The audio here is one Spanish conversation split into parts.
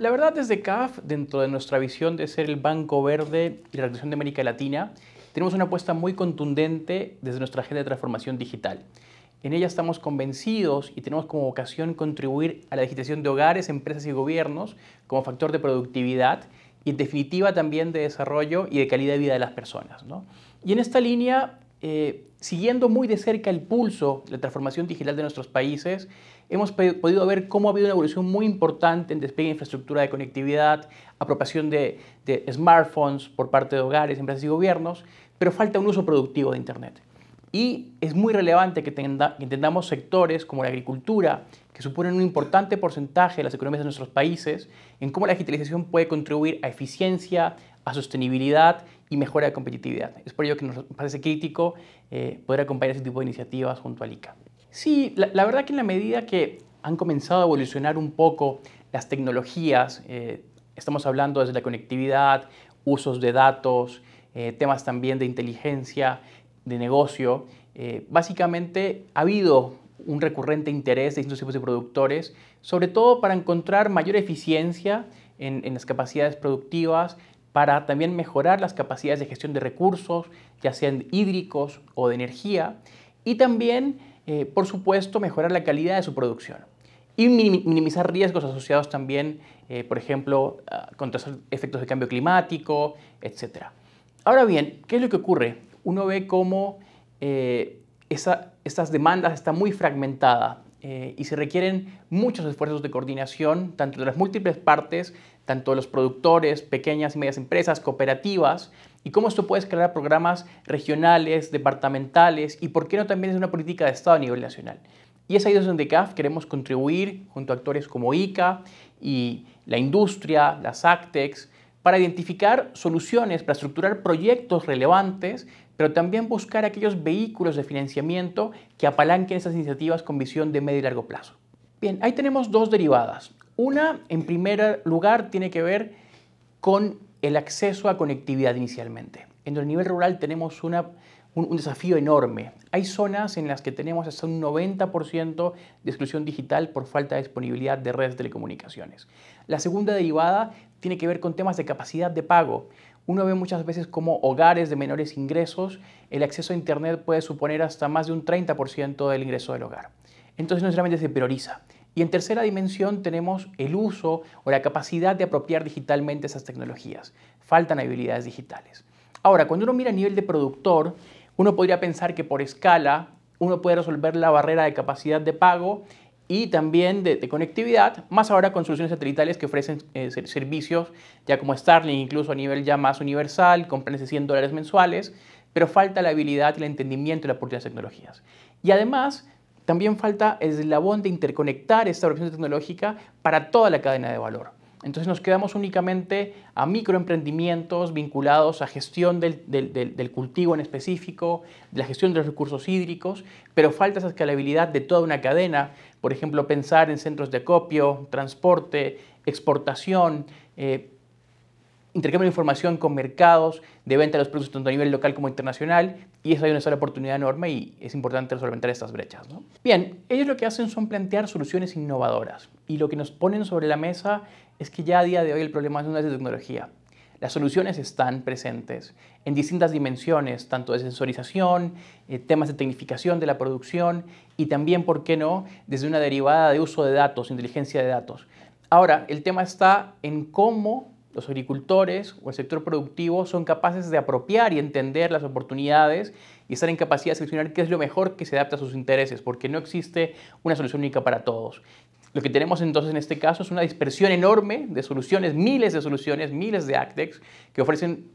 La verdad, desde CAF, dentro de nuestra visión de ser el banco verde y la región de América Latina, tenemos una apuesta muy contundente desde nuestra agenda de transformación digital. En ella estamos convencidos y tenemos como vocación contribuir a la digitación de hogares, empresas y gobiernos como factor de productividad y en definitiva también de desarrollo y de calidad de vida de las personas. Y en esta línea eh, siguiendo muy de cerca el pulso de la transformación digital de nuestros países, hemos podido ver cómo ha habido una evolución muy importante en despliegue de infraestructura de conectividad, apropiación de, smartphones por parte de hogares, empresas y gobiernos, pero falta un uso productivo de Internet. Y es muy relevante que, que, entendamos sectores como la agricultura, que suponen un importante porcentaje de las economías de nuestros países, en cómo la digitalización puede contribuir a eficiencia, a sostenibilidad y mejora de competitividad. Es por ello que nos parece crítico eh, poder acompañar este tipo de iniciativas junto al ICA. Sí, la, verdad que en la medida que han comenzado a evolucionar un poco las tecnologías, eh, estamos hablando desde la conectividad, usos de datos, eh, temas también de inteligencia, de negocio, básicamente ha habido un recurrente interés de distintos tipos de productores, sobre todo para encontrar mayor eficiencia en, en, las capacidades productivas, para también mejorar las capacidades de gestión de recursos, ya sean hídricos o de energía, y también, eh, por supuesto, mejorar la calidad de su producción y minimizar riesgos asociados también, eh, por ejemplo, contra efectos de cambio climático, etc. Ahora bien, ¿qué es lo que ocurre? Uno ve cómo eh, estas demandas están muy fragmentadas eh, y se requieren muchos esfuerzos de coordinación, tanto de las múltiples partes, tanto de los productores, pequeñas y medias empresas, cooperativas, y cómo esto puede crear programas regionales, departamentales, y por qué no también es una política de Estado a nivel nacional. Y es ahí donde CAF queremos contribuir junto a actores como ICA y la industria, las ACTEX, para identificar soluciones, para estructurar proyectos relevantes, pero también buscar aquellos vehículos de financiamiento que apalanquen esas iniciativas con visión de medio y largo plazo. Bien, ahí tenemos dos derivadas. Una, en primer lugar, tiene que ver con el acceso a conectividad inicialmente. En el nivel rural tenemos una un, desafío enorme. Hay zonas en las que tenemos hasta un 90% de exclusión digital por falta de disponibilidad de redes de telecomunicaciones. La segunda derivada tiene que ver con temas de capacidad de pago. Uno ve muchas veces como hogares de menores ingresos, el acceso a Internet puede suponer hasta más de un 30% del ingreso del hogar. Entonces no solamente se prioriza. Y en tercera dimensión tenemos el uso o la capacidad de apropiar digitalmente esas tecnologías. Faltan habilidades digitales. Ahora, cuando uno mira a nivel de productor, uno podría pensar que por escala uno puede resolver la barrera de capacidad de pago y también de, conectividad, más ahora con soluciones satelitales que ofrecen eh, servicios ya como Starlink, incluso a nivel ya más universal, con planes 100 dólares mensuales, pero falta la habilidad, el entendimiento y la oportunidad de tecnologías. Y además, también falta el eslabón de interconectar esta opción tecnológica para toda la cadena de valor. Entonces nos quedamos únicamente a microemprendimientos vinculados a gestión del, cultivo en específico, la gestión de los recursos hídricos, pero falta esa escalabilidad de toda una cadena, por ejemplo, pensar en centros de acopio, transporte, exportación, eh, intercambio de información con mercados, de venta de los productos tanto a nivel local como internacional, y esa es una sola oportunidad enorme y es importante solventar estas brechas. Bien, ellos lo que hacen son plantear soluciones innovadoras y lo que nos ponen sobre la mesa es que ya a día de hoy el problema no es de tecnología. Las soluciones están presentes en distintas dimensiones, tanto de sensorización, eh, temas de tecnificación de la producción y también, ¿por qué no?, desde una derivada de uso de datos, inteligencia de datos. Ahora, el tema está en cómo los agricultores o el sector productivo son capaces de apropiar y entender las oportunidades y estar en capacidad de seleccionar qué es lo mejor que se adapta a sus intereses, porque no existe una solución única para todos. Lo que tenemos entonces en este caso es una dispersión enorme de soluciones, miles de soluciones, miles de ACTEX que ofrecen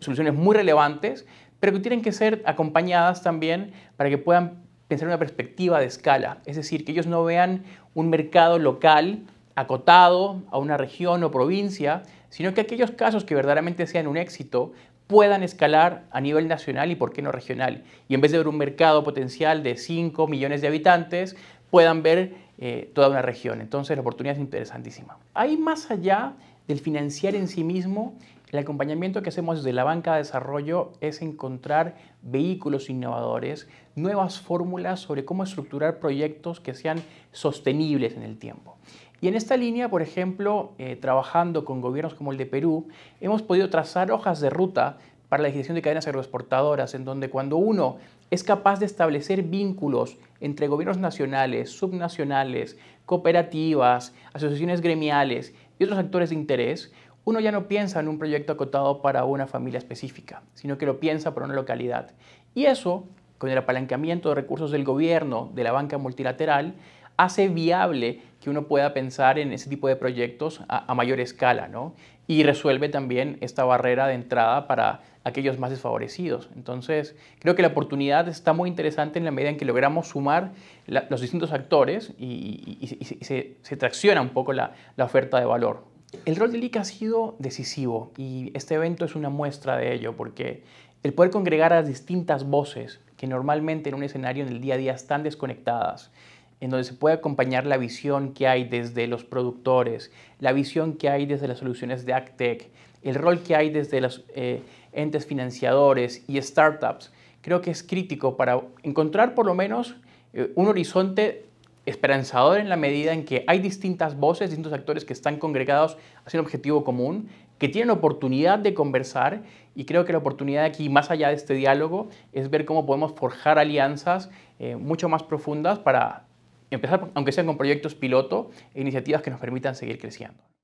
soluciones muy relevantes, pero que tienen que ser acompañadas también para que puedan pensar una perspectiva de escala. Es decir, que ellos no vean un mercado local acotado a una región o provincia, sino que aquellos casos que verdaderamente sean un éxito puedan escalar a nivel nacional y por qué no regional. Y en vez de ver un mercado potencial de 5 millones de habitantes, puedan ver eh, toda una región. Entonces la oportunidad es interesantísima. Hay más allá del financiar en sí mismo, el acompañamiento que hacemos desde la banca de desarrollo es encontrar vehículos innovadores, nuevas fórmulas sobre cómo estructurar proyectos que sean sostenibles en el tiempo. Y en esta línea, por ejemplo, eh, trabajando con gobiernos como el de Perú, hemos podido trazar hojas de ruta para la legislación de cadenas agroexportadoras, en donde cuando uno es capaz de establecer vínculos entre gobiernos nacionales, subnacionales, cooperativas, asociaciones gremiales y otros actores de interés, uno ya no piensa en un proyecto acotado para una familia específica, sino que lo piensa para una localidad. Y eso, con el apalancamiento de recursos del gobierno, de la banca multilateral, hace viable que uno pueda pensar en ese tipo de proyectos a, a mayor escala. ¿no? y resuelve también esta barrera de entrada para aquellos más desfavorecidos. Entonces, creo que la oportunidad está muy interesante en la medida en que logramos sumar los distintos actores y, se, tracciona un poco la, oferta de valor. El rol de ICA ha sido decisivo y este evento es una muestra de ello porque el poder congregar a distintas voces que normalmente en un escenario en el día a día están desconectadas en donde se puede acompañar la visión que hay desde los productores, la visión que hay desde las soluciones de AgTech, el rol que hay desde los eh, entes financiadores y startups. Creo que es crítico para encontrar por lo menos eh, un horizonte esperanzador en la medida en que hay distintas voces, distintos actores que están congregados hacia un objetivo común, que tienen oportunidad de conversar y creo que la oportunidad aquí, más allá de este diálogo, es ver cómo podemos forjar alianzas eh, mucho más profundas para empezar, aunque sean con proyectos piloto, e iniciativas que nos permitan seguir creciendo.